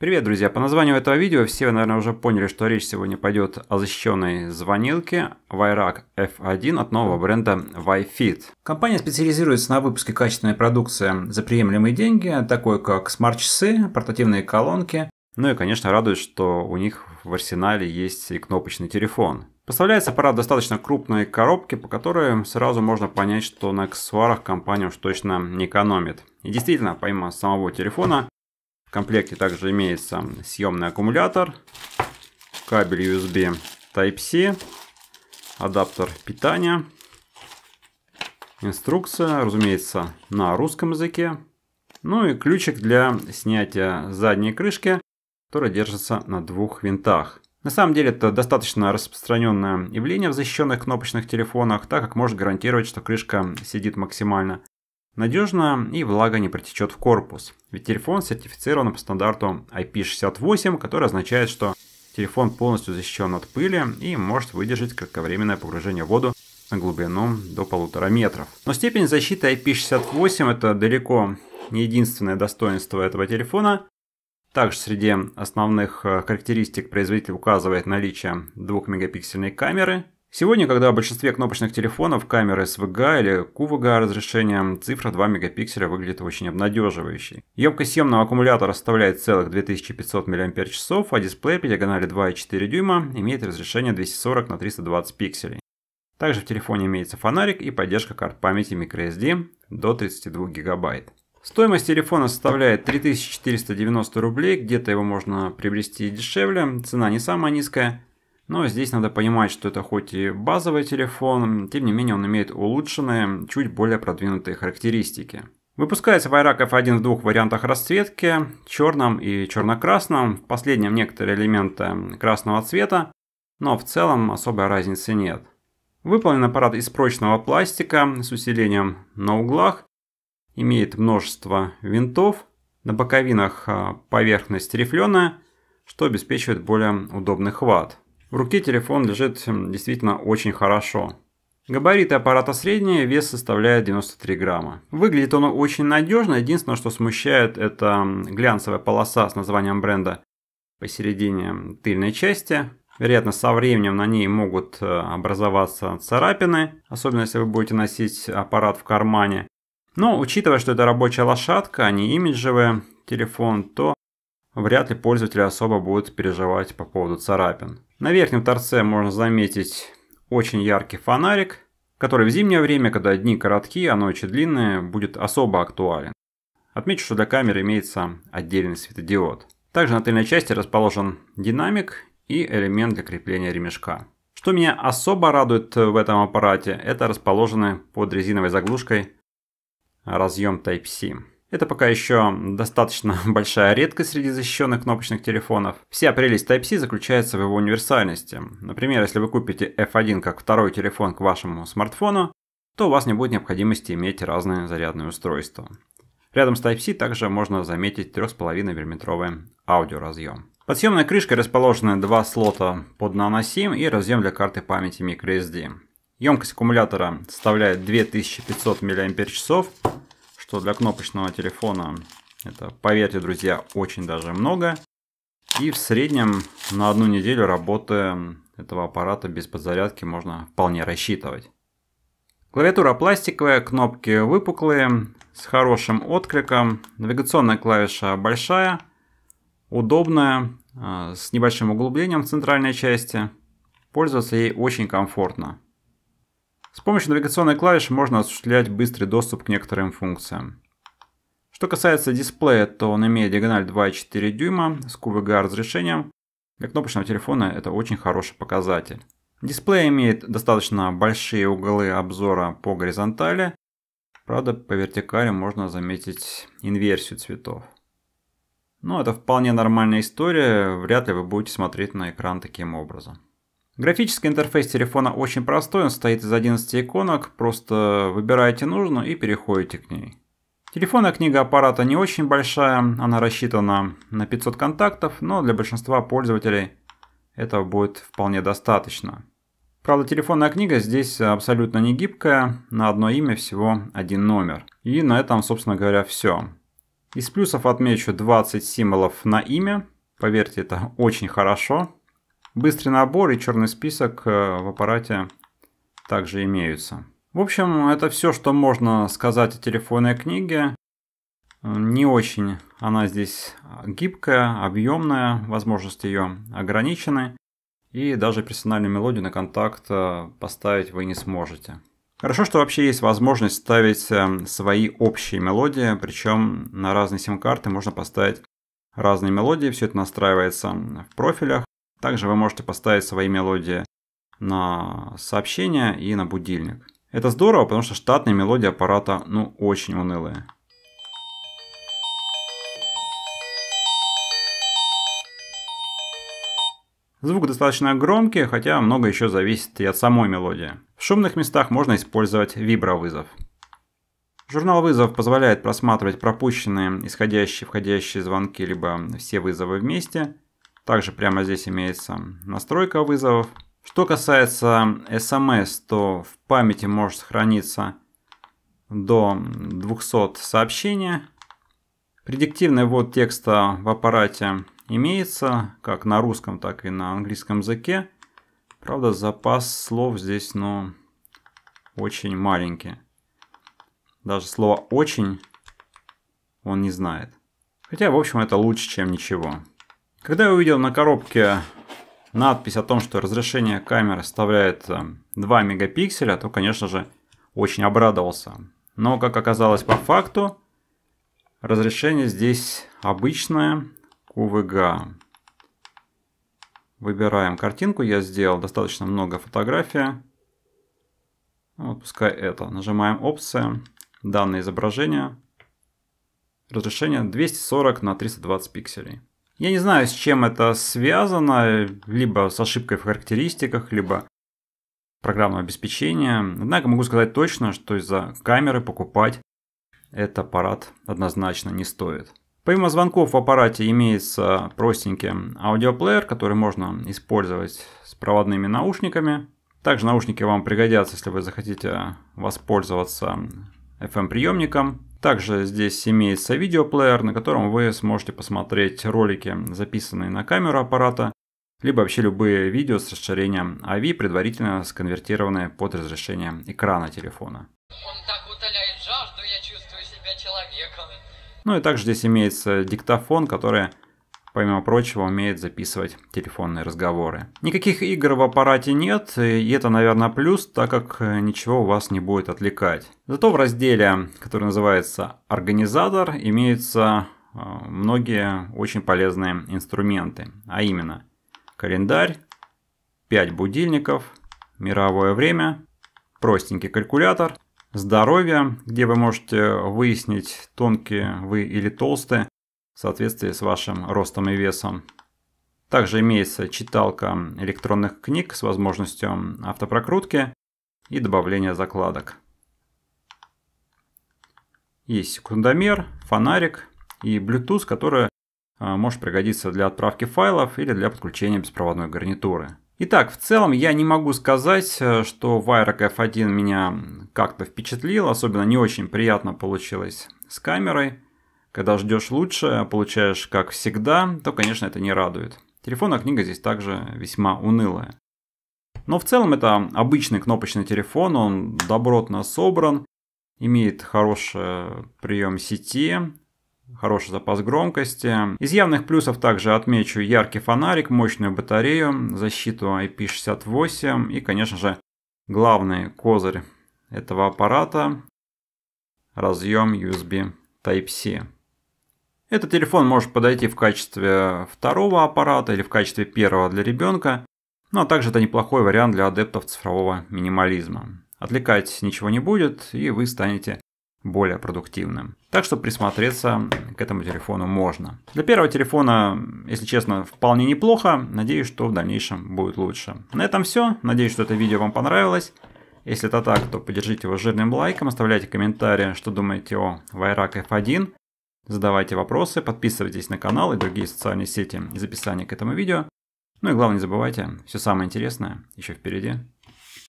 Привет, друзья! По названию этого видео все вы, наверное, уже поняли, что речь сегодня пойдет о защищенной звонилке Virac F1 от нового бренда YFit. Компания специализируется на выпуске качественной продукции за приемлемые деньги, такой как смарт-часы, портативные колонки. Ну и, конечно, радует, что у них в арсенале есть и кнопочный телефон. Поставляется аппарат в достаточно крупной коробке, по которой сразу можно понять, что на аксессуарах компания уж точно не экономит. И действительно, помимо самого телефона, в комплекте также имеется съемный аккумулятор, кабель USB Type-C, адаптер питания, инструкция, разумеется, на русском языке, ну и ключик для снятия задней крышки, которая держится на двух винтах. На самом деле это достаточно распространенное явление в защищенных кнопочных телефонах, так как может гарантировать, что крышка сидит максимально Надежно и влага не протечет в корпус, ведь телефон сертифицирован по стандарту IP68, который означает, что телефон полностью защищен от пыли и может выдержать кратковременное погружение в воду на глубину до полутора метров. Но степень защиты IP68 это далеко не единственное достоинство этого телефона. Также среди основных э, характеристик производитель указывает наличие 2-мегапиксельной камеры – Сегодня, когда в большинстве кнопочных телефонов камеры СВГ или QVG разрешением, цифра 2 мегапикселя выглядит очень обнадеживающей. Емкость съемного аккумулятора составляет целых 2500 мАч, а дисплей по диагонали 2,4 дюйма имеет разрешение 240 на 320 пикселей. Также в телефоне имеется фонарик и поддержка карт памяти microSD до 32 гигабайт. Стоимость телефона составляет 3490 рублей, где-то его можно приобрести дешевле, цена не самая низкая, но здесь надо понимать, что это хоть и базовый телефон, тем не менее он имеет улучшенные, чуть более продвинутые характеристики. Выпускается Байрак F1 в двух вариантах расцветки, черном и черно-красном, в последнем некоторые элементы красного цвета, но в целом особой разницы нет. Выполнен аппарат из прочного пластика с усилением на углах, имеет множество винтов, на боковинах а, поверхность рифленая, что обеспечивает более удобный хват. В руке телефон лежит действительно очень хорошо. Габариты аппарата средние, вес составляет 93 грамма. Выглядит он очень надежно, единственное, что смущает, это глянцевая полоса с названием бренда посередине тыльной части. Вероятно, со временем на ней могут э, образоваться царапины, особенно если вы будете носить аппарат в кармане. Но учитывая, что это рабочая лошадка, а не имиджевый телефон, то вряд ли пользователи особо будут переживать по поводу царапин. На верхнем торце можно заметить очень яркий фонарик, который в зимнее время, когда дни короткие, а ночи длинные, будет особо актуален. Отмечу, что для камеры имеется отдельный светодиод. Также на тыльной части расположен динамик и элемент для крепления ремешка. Что меня особо радует в этом аппарате, это расположенный под резиновой заглушкой разъем Type-C. Это пока еще достаточно большая редкость среди защищенных кнопочных телефонов. Вся прелесть Type-C заключается в его универсальности. Например, если вы купите F1 как второй телефон к вашему смартфону, то у вас не будет необходимости иметь разные зарядные устройства. Рядом с Type-C также можно заметить 3,5 мм аудиоразъем. Под съемной крышкой расположены два слота под nano и разъем для карты памяти microSD. Емкость аккумулятора составляет 2500 мАч, что для кнопочного телефона это, поверьте, друзья, очень даже много. И в среднем на одну неделю работы этого аппарата без подзарядки можно вполне рассчитывать. Клавиатура пластиковая, кнопки выпуклые, с хорошим откликом. Навигационная клавиша большая, удобная, э, с небольшим углублением в центральной части. Пользоваться ей очень комфортно. С помощью навигационной клавиши можно осуществлять быстрый доступ к некоторым функциям. Что касается дисплея, то он имеет диагональ 2,4 дюйма с QVGA разрешением. Для кнопочного телефона это очень хороший показатель. Дисплей имеет достаточно большие углы обзора по горизонтали. Правда, по вертикали можно заметить инверсию цветов. Но это вполне нормальная история, вряд ли вы будете смотреть на экран таким образом. Графический интерфейс телефона очень простой, он состоит из 11 иконок, просто выбираете нужную и переходите к ней. Телефонная книга аппарата не очень большая, она рассчитана на 500 контактов, но для большинства пользователей этого будет вполне достаточно. Правда, телефонная книга здесь абсолютно не гибкая, на одно имя всего один номер. И на этом, собственно говоря, все. Из плюсов отмечу 20 символов на имя. Поверьте, это очень хорошо. Быстрый набор и черный список э, в аппарате также имеются. В общем, это все, что можно сказать о телефонной книге. Не очень она здесь гибкая, объемная, возможности ее ограничены. И даже персональную мелодию на контакт э, поставить вы не сможете. Хорошо, что вообще есть возможность ставить э, свои общие мелодии, причем на разные сим-карты можно поставить разные мелодии, все это настраивается в профилях. Также вы можете поставить свои мелодии на сообщения и на будильник. Это здорово, потому что штатные мелодии аппарата ну очень унылые. Звук достаточно громкий, хотя много еще зависит и от самой мелодии. В шумных местах можно использовать вибровызов. Журнал вызов позволяет просматривать пропущенные, исходящие, входящие звонки, либо все вызовы вместе – также прямо здесь имеется настройка вызовов. Что касается SMS, то в памяти может сохраниться до 200 сообщений. Предиктивный ввод текста в аппарате имеется как на русском, так и на английском языке. Правда, запас слов здесь, ну, очень маленький. Даже слово «очень» он не знает. Хотя, в общем, это лучше, чем ничего. Когда я увидел на коробке надпись о том, что разрешение камеры составляет 2 э, мегапикселя, то, конечно же, очень обрадовался. Но, как оказалось по факту, разрешение здесь обычное QVGA. Выбираем картинку. Я сделал достаточно много фотографий. Вот, пускай это. Нажимаем опции, Данное изображение. Разрешение 240 на 320 пикселей. Я не знаю, с чем это связано, либо с ошибкой в характеристиках, либо программного обеспечения. Однако могу сказать точно, что из-за камеры покупать этот аппарат однозначно не стоит. Помимо звонков в аппарате имеется простенький аудиоплеер, который можно использовать с проводными наушниками. Также наушники вам пригодятся, если вы захотите воспользоваться FM-приемником также здесь имеется видеоплеер, на котором вы сможете посмотреть ролики, записанные на камеру аппарата, либо вообще любые видео с расширением AV, а предварительно сконвертированные под разрешение экрана телефона. Он так утоляет жажду, я чувствую себя человеком. Ну и также здесь имеется диктофон, который помимо прочего, умеет записывать телефонные разговоры. Никаких игр в аппарате нет, и это, наверное, плюс, так как э, ничего у вас не будет отвлекать. Зато в разделе, который называется «Организатор», имеются э, многие очень полезные инструменты, а именно календарь, 5 будильников, мировое время, простенький калькулятор, здоровье, где вы можете выяснить, тонкие вы или толстые, в соответствии с вашим ростом и весом. Также имеется читалка электронных книг с возможностью автопрокрутки и добавления закладок. Есть секундомер, фонарик и Bluetooth, который э, может пригодиться для отправки файлов или для подключения беспроводной гарнитуры. Итак, в целом я не могу сказать, э, что Wirak F1 меня как-то впечатлил, особенно не очень приятно получилось с камерой. Когда ждешь лучшее, получаешь как всегда, то, конечно, это не радует. Телефонная книга здесь также весьма унылая. Но в целом это обычный кнопочный телефон, он добротно собран, имеет хороший прием сети, хороший запас громкости. Из явных плюсов также отмечу яркий фонарик, мощную батарею, защиту IP68 и, конечно же, главный козырь этого аппарата – разъем USB Type-C. Этот телефон может подойти в качестве второго аппарата или в качестве первого для ребенка, ну а также это неплохой вариант для адептов цифрового минимализма. Отвлекать ничего не будет, и вы станете более продуктивным. Так что присмотреться к этому телефону можно. Для первого телефона, если честно, вполне неплохо. Надеюсь, что в дальнейшем будет лучше. На этом все. Надеюсь, что это видео вам понравилось. Если это так, то поддержите его жирным лайком, оставляйте комментарии, что думаете о Вайрак F1. Задавайте вопросы, подписывайтесь на канал и другие социальные сети из описания к этому видео. Ну и главное, не забывайте, все самое интересное еще впереди.